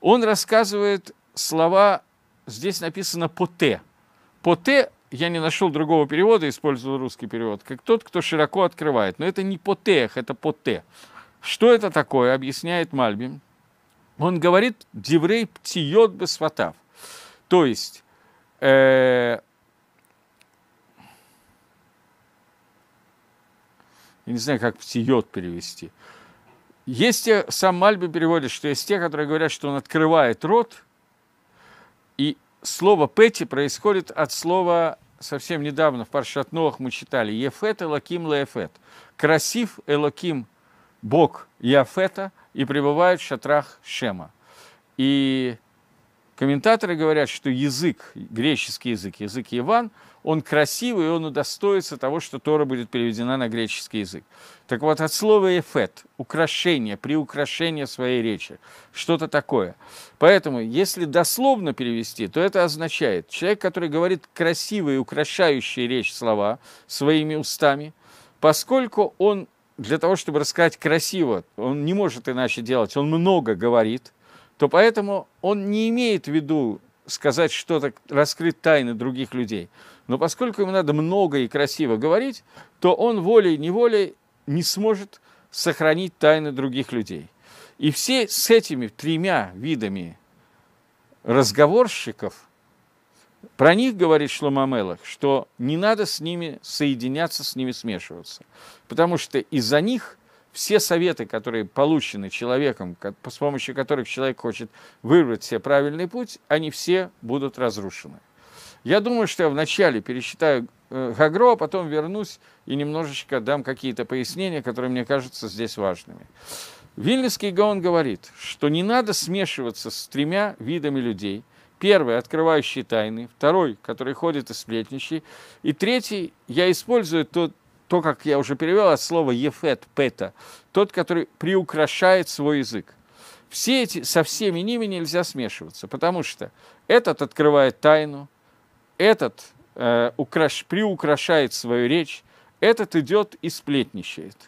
Он рассказывает слова, здесь написано «поте». «Поте» я не нашел другого перевода, использовал русский перевод, как тот, кто широко открывает. Но это не «потех», это «поте». Что это такое, объясняет Мальбим – он говорит, деврей птиет бы сватав. То есть, э, я не знаю, как птиет перевести. Есть те, сам Мальби переводит, что есть те, которые говорят, что он открывает рот, и слово «пэти» происходит от слова совсем недавно в Паршатнох мы читали «Ефет Элоким Лефет, «Красив Элоким Бог Ефета и пребывают в шатрах Шема. И комментаторы говорят, что язык, греческий язык, язык Иван, он красивый, и он удостоится того, что Тора будет переведена на греческий язык. Так вот, от слова «эфет» – украшение, приукрашение своей речи, что-то такое. Поэтому, если дословно перевести, то это означает, человек, который говорит красивые, украшающие речь слова своими устами, поскольку он для того, чтобы рассказать красиво, он не может иначе делать, он много говорит, то поэтому он не имеет в виду сказать что-то, раскрыть тайны других людей. Но поскольку ему надо много и красиво говорить, то он волей-неволей не сможет сохранить тайны других людей. И все с этими тремя видами разговорщиков – про них говорит Шломамелах, что не надо с ними соединяться, с ними смешиваться, потому что из-за них все советы, которые получены человеком, с помощью которых человек хочет выбрать себе правильный путь, они все будут разрушены. Я думаю, что я вначале пересчитаю э, Гагро, а потом вернусь и немножечко дам какие-то пояснения, которые мне кажутся здесь важными. Вильнюсский Гаон говорит, что не надо смешиваться с тремя видами людей – Первый – открывающий тайны. Второй – который ходит и сплетничий. И третий – я использую тот, то, как я уже перевел от слова «ефет», «пета», тот, который приукрашает свой язык. Все эти, со всеми ними нельзя смешиваться, потому что этот открывает тайну, этот э, украш, приукрашает свою речь, этот идет и сплетничает.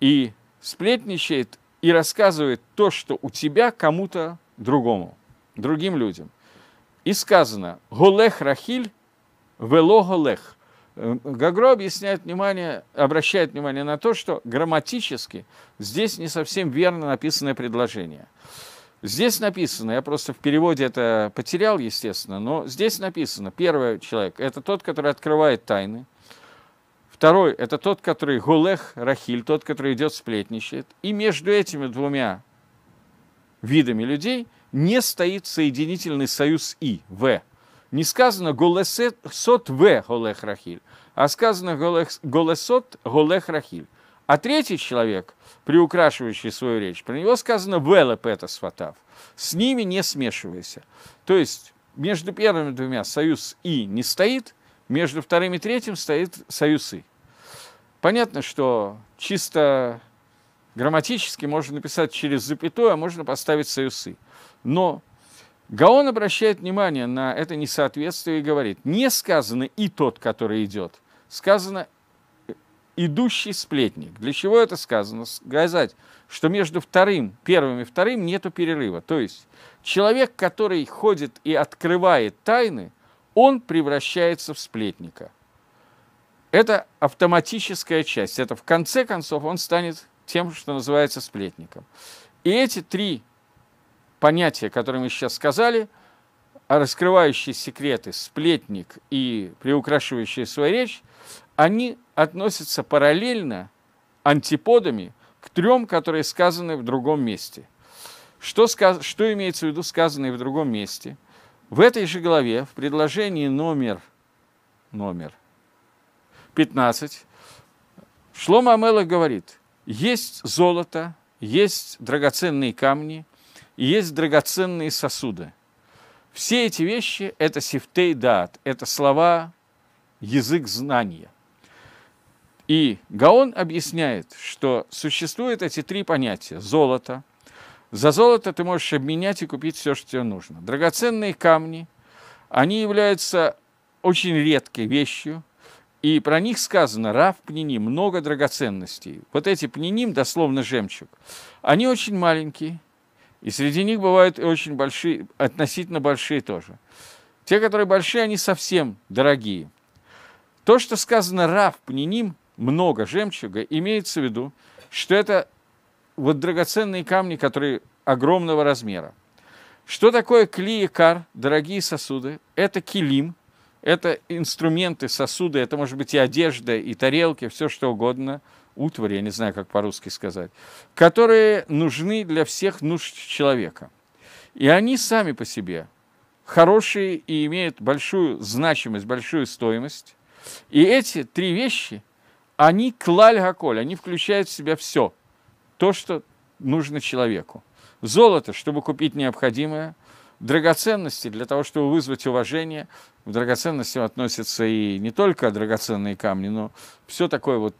И сплетничает и рассказывает то, что у тебя кому-то другому, другим людям. И сказано, Голех Рахиль, Вело Голех. Гагро объясняет внимание, обращает внимание на то, что грамматически здесь не совсем верно написанное предложение. Здесь написано, я просто в переводе это потерял, естественно, но здесь написано, первый человек – это тот, который открывает тайны, второй – это тот, который Голех рахиль, тот, который идет сплетничает, и между этими двумя видами людей – не стоит соединительный союз «и», «в». Не сказано «голесот в голех рахиль», а сказано «голесот голех рахиль». А третий человек, приукрашивающий свою речь, про него сказано «велепета сватав», с ними не смешивайся. То есть между первыми двумя союз «и» не стоит, между вторым и третьим стоит союз «и». Понятно, что чисто грамматически можно написать через запятую, а можно поставить союз «и». Но Гаон обращает внимание на это несоответствие и говорит, не сказано и тот, который идет, сказано э, идущий сплетник. Для чего это сказано? Сказать, что между вторым, первым и вторым нет перерыва. То есть человек, который ходит и открывает тайны, он превращается в сплетника. Это автоматическая часть. Это в конце концов он станет тем, что называется сплетником. И эти три понятия, которые мы сейчас сказали, а раскрывающие секреты, сплетник и приукрашивающий свою речь, они относятся параллельно антиподами к трем, которые сказаны в другом месте. Что, сказ... что имеется в виду сказанные в другом месте? В этой же главе, в предложении номер, номер 15, Шлома Амела говорит, есть золото, есть драгоценные камни, и есть драгоценные сосуды. Все эти вещи – это сифтей дат, это слова, язык знания. И Гаон объясняет, что существуют эти три понятия – золото. За золото ты можешь обменять и купить все, что тебе нужно. Драгоценные камни, они являются очень редкой вещью, и про них сказано «рав пниним» – много драгоценностей. Вот эти пниним, дословно жемчуг, они очень маленькие – и среди них бывают очень большие, относительно большие тоже. Те, которые большие, они совсем дорогие. То, что сказано «рав пниним», много жемчуга, имеется в виду, что это вот драгоценные камни, которые огромного размера. Что такое кли и кар, дорогие сосуды? Это килим, это инструменты, сосуды, это может быть и одежда, и тарелки, все что угодно – утвари, я не знаю, как по-русски сказать, которые нужны для всех нужд человека. И они сами по себе хорошие и имеют большую значимость, большую стоимость. И эти три вещи, они клаль гаколь, они включают в себя все, то, что нужно человеку. Золото, чтобы купить необходимое, драгоценности для того, чтобы вызвать уважение. К драгоценностям относятся и не только драгоценные камни, но все такое вот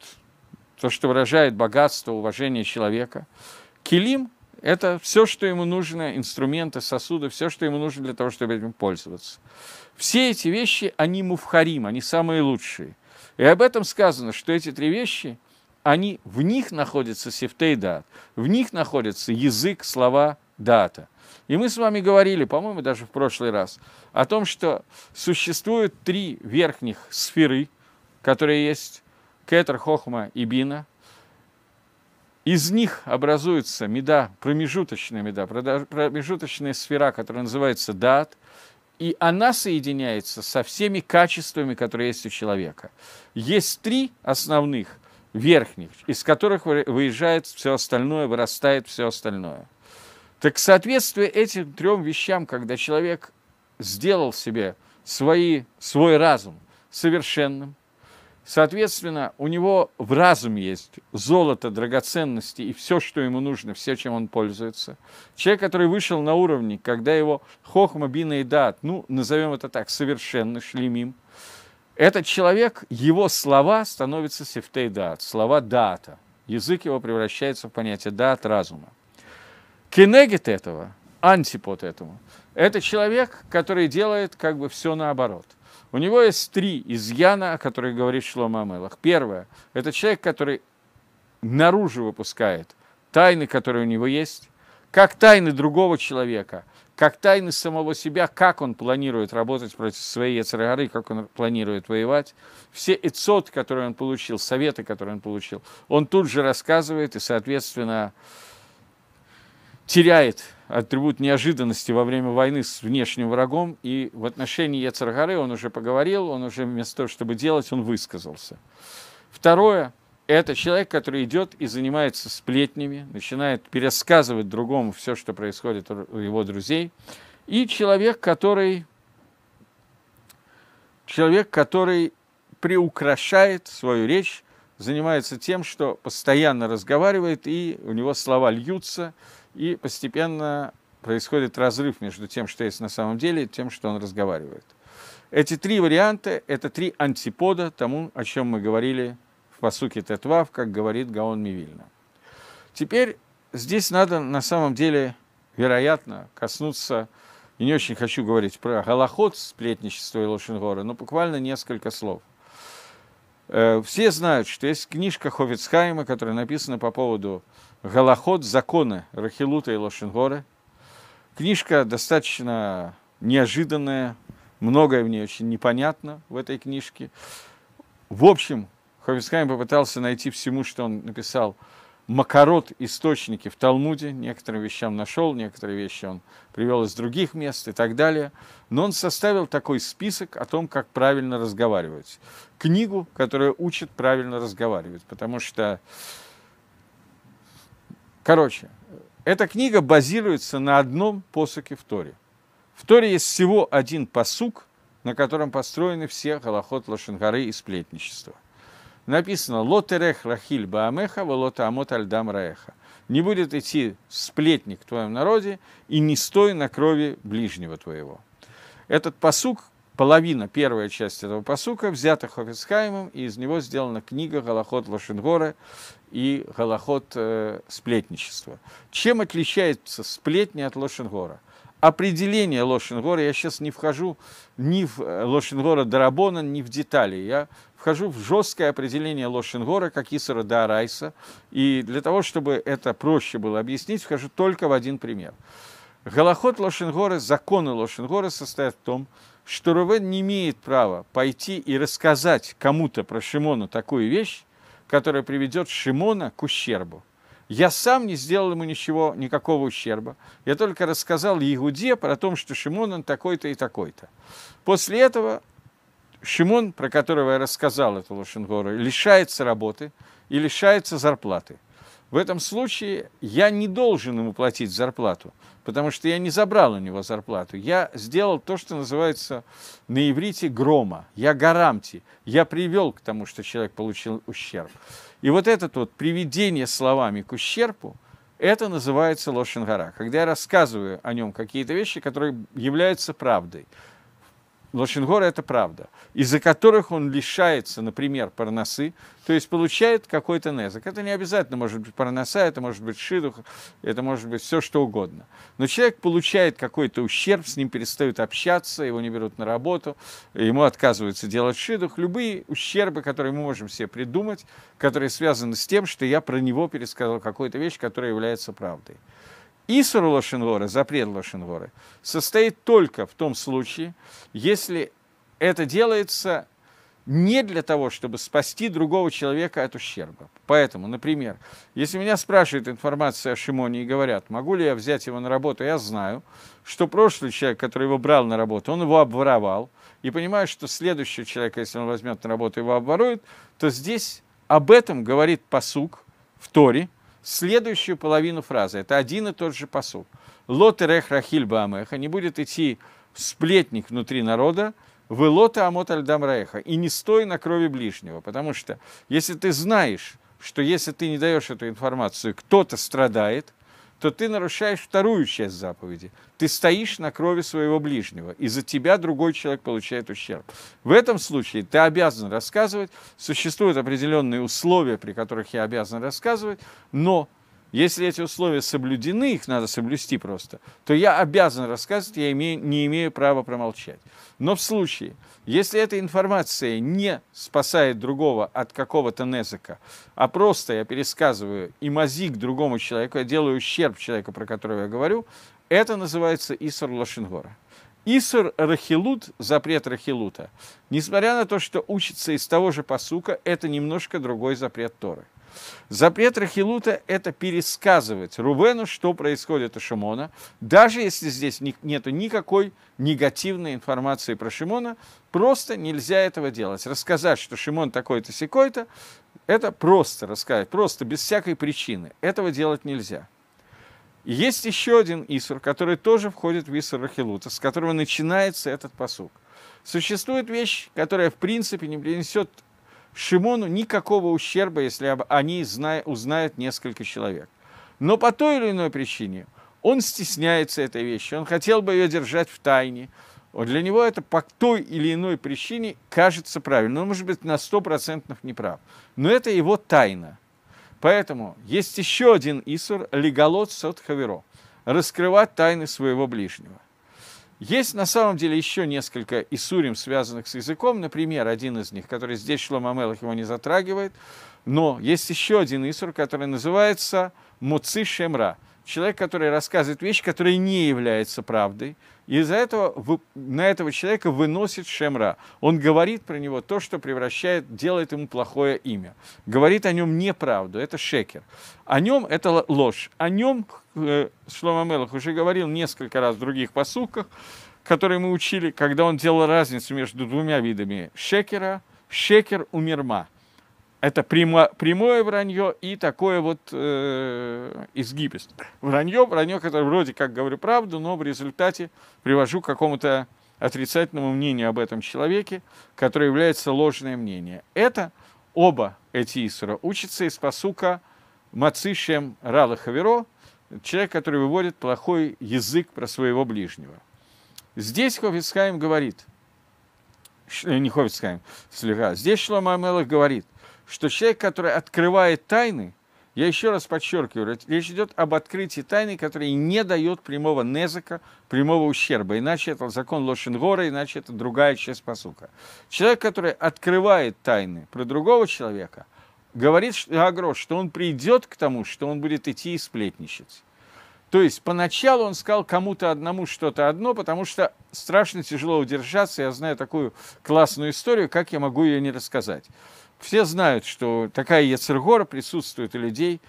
то, что выражает богатство, уважение человека. Килим – это все, что ему нужно, инструменты, сосуды, все, что ему нужно для того, чтобы этим пользоваться. Все эти вещи, они муфхарим, они самые лучшие. И об этом сказано, что эти три вещи, они, в них находится сифтей дат, в них находится язык, слова, дата. И мы с вами говорили, по-моему, даже в прошлый раз, о том, что существует три верхних сферы, которые есть Кетер, Хохма и Бина. Из них образуется меда, промежуточная меда, промежуточная сфера, которая называется дат, и она соединяется со всеми качествами, которые есть у человека. Есть три основных верхних, из которых выезжает все остальное, вырастает все остальное. Так соответствие этим трем вещам, когда человек сделал себе свои, свой разум совершенным, Соответственно, у него в разуме есть золото, драгоценности и все, что ему нужно, все, чем он пользуется. Человек, который вышел на уровне, когда его хохма, бина и дат, ну, назовем это так, совершенно шлемим, этот человек, его слова становятся сифтей дат, слова дата. Язык его превращается в понятие дат разума. Кенегет этого, антипод этому, это человек, который делает как бы все наоборот – у него есть три изъяна, о которых говорит Шлома Амелах. Первое – это человек, который наружу выпускает тайны, которые у него есть, как тайны другого человека, как тайны самого себя, как он планирует работать против своей Яцерагары, как он планирует воевать. Все эцот, которые он получил, советы, которые он получил, он тут же рассказывает, и, соответственно, теряет атрибут неожиданности во время войны с внешним врагом, и в отношении Яцергары он уже поговорил, он уже вместо того, чтобы делать, он высказался. Второе – это человек, который идет и занимается сплетнями, начинает пересказывать другому все, что происходит у его друзей, и человек, который, человек, который приукрашает свою речь, занимается тем, что постоянно разговаривает, и у него слова льются – и постепенно происходит разрыв между тем, что есть на самом деле, и тем, что он разговаривает. Эти три варианта – это три антипода тому, о чем мы говорили в посуке Тетвав, как говорит Гаон Мивильна. Теперь здесь надо на самом деле, вероятно, коснуться, и не очень хочу говорить про голоход, сплетничество и Лошенгора, но буквально несколько слов. Э, все знают, что есть книжка Хофицхайма, которая написана по поводу Голоход законы Рахилута и Лошенгоры, Книжка достаточно неожиданная, многое в ней очень непонятно в этой книжке. В общем, Ховицкайм попытался найти всему, что он написал, макарот источники в Талмуде, некоторым вещам нашел, некоторые вещи он привел из других мест и так далее. Но он составил такой список о том, как правильно разговаривать. Книгу, которая учит правильно разговаривать, потому что Короче, эта книга базируется на одном посоке в Торе. В Торе есть всего один посук, на котором построены все халахот лошенгары и сплетничество. Написано «Лотерех лахиль баамеха, волота амот альдам раэха». Не будет идти сплетник в твоем народе, и не стой на крови ближнего твоего. Этот посук, половина, первая часть этого посука, взята Хофицхаймом, и из него сделана книга Голоход Лошенгора», и голоход э, сплетничества. Чем отличается сплетня от Лошенгора? Определение Лошенгора, я сейчас не вхожу ни в э, Лошенгора Дарабона, ни в детали. Я вхожу в жесткое определение Лошенгора, как Исара Даарайса. И для того, чтобы это проще было объяснить, вхожу только в один пример. Голоход Лошенгора, законы Лошенгора состоят в том, что Рувен не имеет права пойти и рассказать кому-то про Шимона такую вещь, которая приведет Шимона к ущербу. Я сам не сделал ему ничего, никакого ущерба. Я только рассказал Егуде про то, что Шимон он такой-то и такой-то. После этого Шимон, про которого я рассказал эту Лошенгору, лишается работы и лишается зарплаты – в этом случае я не должен ему платить зарплату, потому что я не забрал у него зарплату. Я сделал то, что называется на иврите грома. Я гарантий. Я привел к тому, что человек получил ущерб. И вот это вот приведение словами к ущербу, это называется Лошенгара. Когда я рассказываю о нем какие-то вещи, которые являются правдой – Лошенгора это правда, из-за которых он лишается, например, параносы, то есть получает какой-то незак. Это не обязательно может быть парноса, это может быть шидух, это может быть все что угодно. Но человек получает какой-то ущерб, с ним перестают общаться, его не берут на работу, ему отказываются делать шидух. Любые ущербы, которые мы можем себе придумать, которые связаны с тем, что я про него пересказал какую-то вещь, которая является правдой. Исур Лошенвора, запрет Лошенвора, состоит только в том случае, если это делается не для того, чтобы спасти другого человека от ущерба. Поэтому, например, если меня спрашивают информацию о Шимоне и говорят, могу ли я взять его на работу, я знаю, что прошлый человек, который его брал на работу, он его обворовал, и понимаю, что следующий человек, если он возьмет на работу, его обворует, то здесь об этом говорит посук в Торе – следующую половину фразы. Это один и тот же посуд. Лотерех эрех рахиль баамеха. Не будет идти сплетник внутри народа, вы лота амот альдам И не стой на крови ближнего. Потому что если ты знаешь, что если ты не даешь эту информацию, кто-то страдает – то ты нарушаешь вторую часть заповеди. Ты стоишь на крови своего ближнего, и за тебя другой человек получает ущерб. В этом случае ты обязан рассказывать. Существуют определенные условия, при которых я обязан рассказывать, но если эти условия соблюдены, их надо соблюсти просто, то я обязан рассказывать, я имею, не имею права промолчать. Но в случае, если эта информация не спасает другого от какого-то незыка, а просто я пересказываю и мазик другому человеку, я делаю ущерб человеку, про которого я говорю, это называется Исар Лашингора. Исур Рахилут, запрет Рахилута, несмотря на то, что учится из того же посука, это немножко другой запрет Торы. Запрет Рахилута – это пересказывать Рубену что происходит у Шимона, даже если здесь нет никакой негативной информации про Шимона, просто нельзя этого делать. Рассказать, что Шимон такой-то, секой-то, это просто рассказать, просто без всякой причины. Этого делать нельзя. есть еще один Исур, который тоже входит в Исур Рахилута, с которого начинается этот посук. Существует вещь, которая в принципе не принесет Шимону никакого ущерба, если они узнают несколько человек. Но по той или иной причине он стесняется этой вещи, он хотел бы ее держать в тайне. Для него это по той или иной причине кажется правильным. Он может быть на сто процентов неправ. Но это его тайна. Поэтому есть еще один Исур – леголот сот хаверо – раскрывать тайны своего ближнего. Есть на самом деле еще несколько исурим, связанных с языком. Например, один из них, который здесь Шлом Амелах его не затрагивает. Но есть еще один исур, который называется Муци Шемра – человек, который рассказывает вещи, которые не являются правдой, и из-за этого на этого человека выносит Шемра. Он говорит про него то, что превращает, делает ему плохое имя. Говорит о нем неправду, это шекер. О нем это ложь. О нем э, Шлома Мелах уже говорил несколько раз в других посылках, которые мы учили, когда он делал разницу между двумя видами шекера, шекер умерма – это прямо, прямое вранье и такое вот э, изгибист. Вранье, вранье, которое вроде как говорю правду, но в результате привожу к какому-то отрицательному мнению об этом человеке, которое является ложное мнение. Это оба эти Исра учатся из посука Мацишем Рала Хаверо, человек, который выводит плохой язык про своего ближнего. Здесь Хофицхайм говорит, э, не Хофицхайм, слегка, здесь Шлома Амелах говорит – что человек, который открывает тайны, я еще раз подчеркиваю, речь идет об открытии тайны, которая не дает прямого незака, прямого ущерба. Иначе это закон Лошенгора, иначе это другая часть посука. Человек, который открывает тайны про другого человека, говорит Агро, что он придет к тому, что он будет идти и сплетничать. То есть поначалу он сказал кому-то одному что-то одно, потому что страшно тяжело удержаться. Я знаю такую классную историю, как я могу ее не рассказать. Все знают, что такая Яцергора присутствует у людей.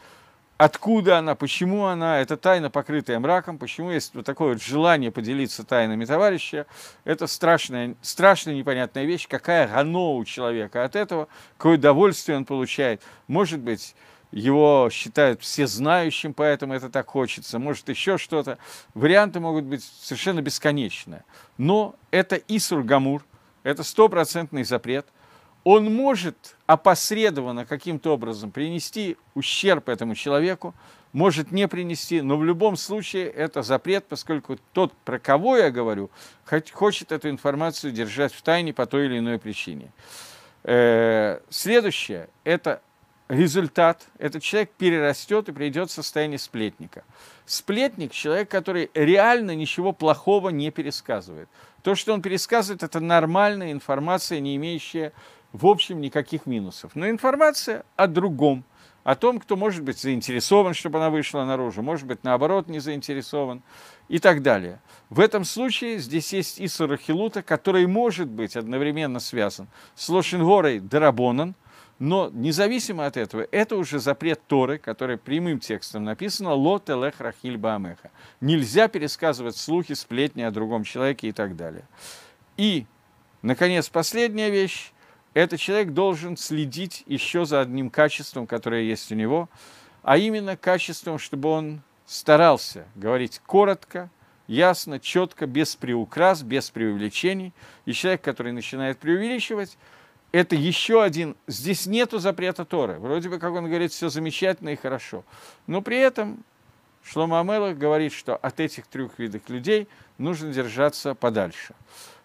Откуда она, почему она, это тайна, покрытая мраком, почему есть вот такое вот желание поделиться тайнами товарища, это страшная, страшная непонятная вещь, какая гано у человека от этого, какое удовольствие он получает. Может быть, его считают всезнающим, поэтому это так хочется, может еще что-то. Варианты могут быть совершенно бесконечные. Но это и это стопроцентный запрет – он может опосредованно каким-то образом принести ущерб этому человеку, может не принести, но в любом случае это запрет, поскольку тот, про кого я говорю, хочет эту информацию держать в тайне по той или иной причине. Э, следующее – это результат. Этот человек перерастет и придет в состояние сплетника. Сплетник – человек, который реально ничего плохого не пересказывает. То, что он пересказывает, это нормальная информация, не имеющая в общем, никаких минусов. Но информация о другом, о том, кто может быть заинтересован, чтобы она вышла наружу, может быть, наоборот, не заинтересован и так далее. В этом случае здесь есть Исара Хилута, который может быть одновременно связан с Лошингорой Дарабонан, но независимо от этого, это уже запрет Торы, который прямым текстом написано «Лот элех рахиль баамеха». Нельзя пересказывать слухи, сплетни о другом человеке и так далее. И, наконец, последняя вещь этот человек должен следить еще за одним качеством, которое есть у него, а именно качеством, чтобы он старался говорить коротко, ясно, четко, без приукрас, без преувеличений. И человек, который начинает преувеличивать, это еще один, здесь нету запрета Торы. Вроде бы, как он говорит, все замечательно и хорошо. Но при этом Шлома Амелах говорит, что от этих трех видов людей нужно держаться подальше.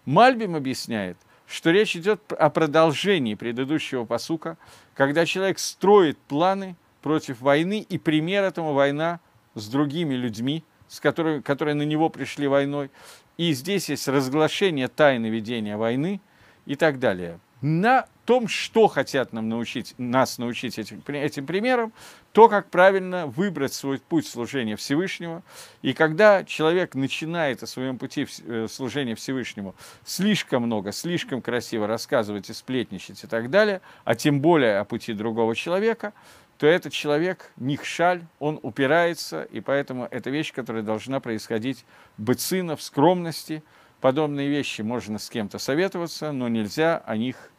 Мальбим объясняет, что речь идет о продолжении предыдущего посука, когда человек строит планы против войны, и пример этому война с другими людьми, с которыми, которые на него пришли войной. И здесь есть разглашение тайны ведения войны и так далее. На том, что хотят нам научить, нас научить этим, этим примером, то, как правильно выбрать свой путь служения Всевышнего. И когда человек начинает о своем пути э, служения Всевышнему слишком много, слишком красиво рассказывать и сплетничать и так далее, а тем более о пути другого человека, то этот человек, нихшаль, он упирается, и поэтому это вещь, которая должна происходить быцина в скромности. Подобные вещи можно с кем-то советоваться, но нельзя о них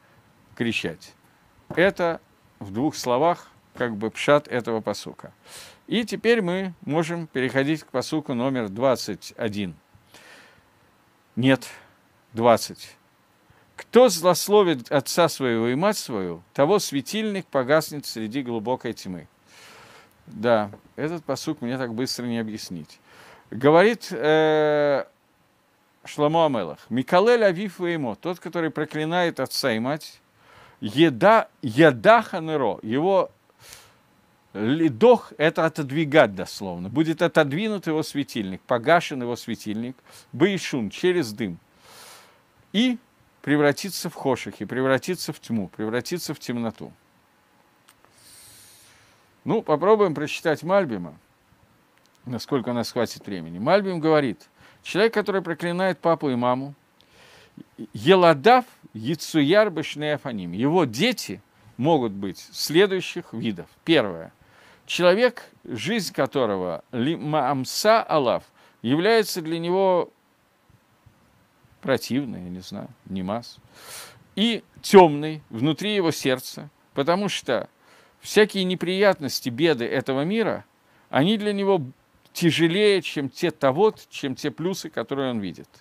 кричать. Это в двух словах как бы пшат этого посука. И теперь мы можем переходить к посуку номер 21. Нет, 20. Кто злословит отца своего и мать свою, того светильник погаснет среди глубокой тьмы. Да, этот посук мне так быстро не объяснить. Говорит э, Шламу Амелах, Микалель Авиф Ваимо, тот, который проклинает отца и мать, еда, еда ханеро, его ледох – это отодвигать дословно. Будет отодвинут его светильник, погашен его светильник, бейшун, через дым. И превратиться в хошихи, превратиться в тьму, превратиться в темноту. Ну, попробуем прочитать Мальбима, насколько у нас хватит времени. Мальбим говорит, человек, который проклинает папу и маму, елодав Яцуяр Башнеяфаним. Его дети могут быть следующих видов. Первое. Человек, жизнь которого Маамса Алав, является для него противной, я не знаю, немас, и темный внутри его сердца, потому что всякие неприятности, беды этого мира, они для него тяжелее, чем те того, чем те плюсы, которые он видит –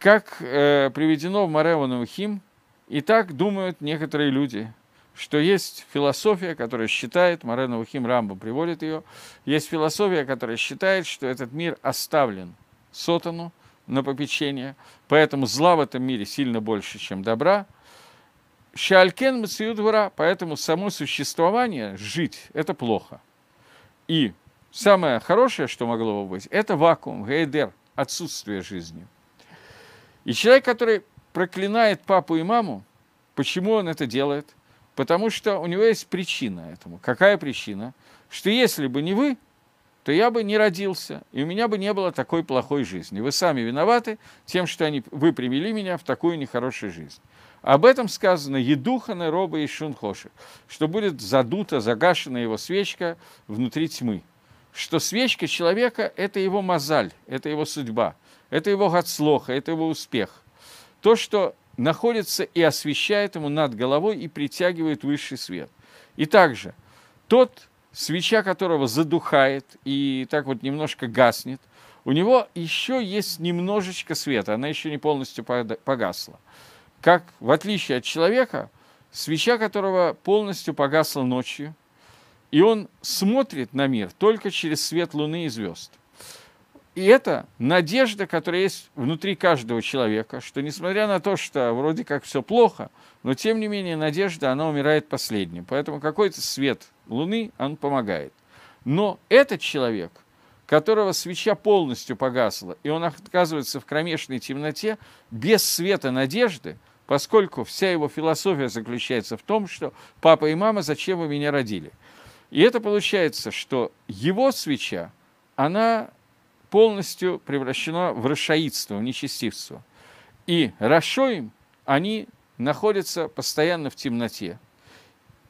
как э, приведено в Мареванову хим, и так думают некоторые люди, что есть философия, которая считает, Мареванову хим Рамбу приводит ее, есть философия, которая считает, что этот мир оставлен сотану на попечение, поэтому зла в этом мире сильно больше, чем добра. Шалькен двора, поэтому само существование, жить, это плохо. И самое хорошее, что могло бы быть, это вакуум, гейдер, отсутствие жизни – и человек, который проклинает папу и маму, почему он это делает? Потому что у него есть причина этому. Какая причина? Что если бы не вы, то я бы не родился, и у меня бы не было такой плохой жизни. Вы сами виноваты тем, что они, вы привели меня в такую нехорошую жизнь. Об этом сказано Едухана, Роба и Шунхоши, что будет задута, загашена его свечка внутри тьмы, что свечка человека – это его мозаль, это его судьба – это его гацлоха, это его успех. То, что находится и освещает ему над головой и притягивает высший свет. И также тот, свеча которого задухает и так вот немножко гаснет, у него еще есть немножечко света, она еще не полностью погасла. Как в отличие от человека, свеча которого полностью погасла ночью, и он смотрит на мир только через свет луны и звезд. И это надежда, которая есть внутри каждого человека, что несмотря на то, что вроде как все плохо, но тем не менее надежда, она умирает последним. Поэтому какой-то свет Луны, он помогает. Но этот человек, которого свеча полностью погасла, и он оказывается в кромешной темноте, без света надежды, поскольку вся его философия заключается в том, что папа и мама, зачем вы меня родили? И это получается, что его свеча, она полностью превращено в расшаидство, в нечестивство. И расшоим они находятся постоянно в темноте.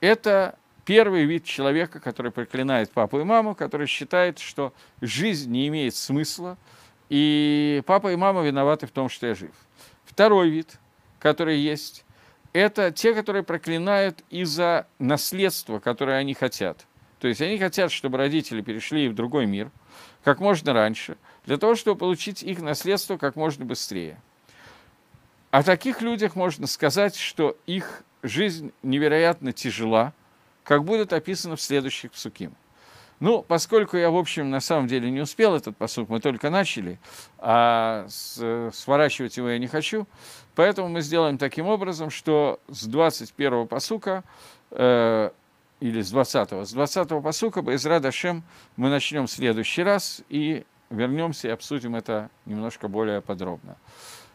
Это первый вид человека, который проклинает папу и маму, который считает, что жизнь не имеет смысла, и папа и мама виноваты в том, что я жив. Второй вид, который есть, это те, которые проклинают из-за наследства, которое они хотят. То есть они хотят, чтобы родители перешли в другой мир – как можно раньше, для того, чтобы получить их наследство как можно быстрее. О таких людях можно сказать, что их жизнь невероятно тяжела, как будет описано в следующих псуким. Ну, поскольку я, в общем, на самом деле не успел этот посуд, мы только начали, а сворачивать его я не хочу, поэтому мы сделаем таким образом, что с 21-го посука э, или с 20-го. С 20-го посука бы из мы начнем в следующий раз и вернемся и обсудим это немножко более подробно.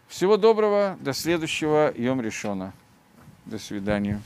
Всего доброго, до следующего Йом Решона. До свидания.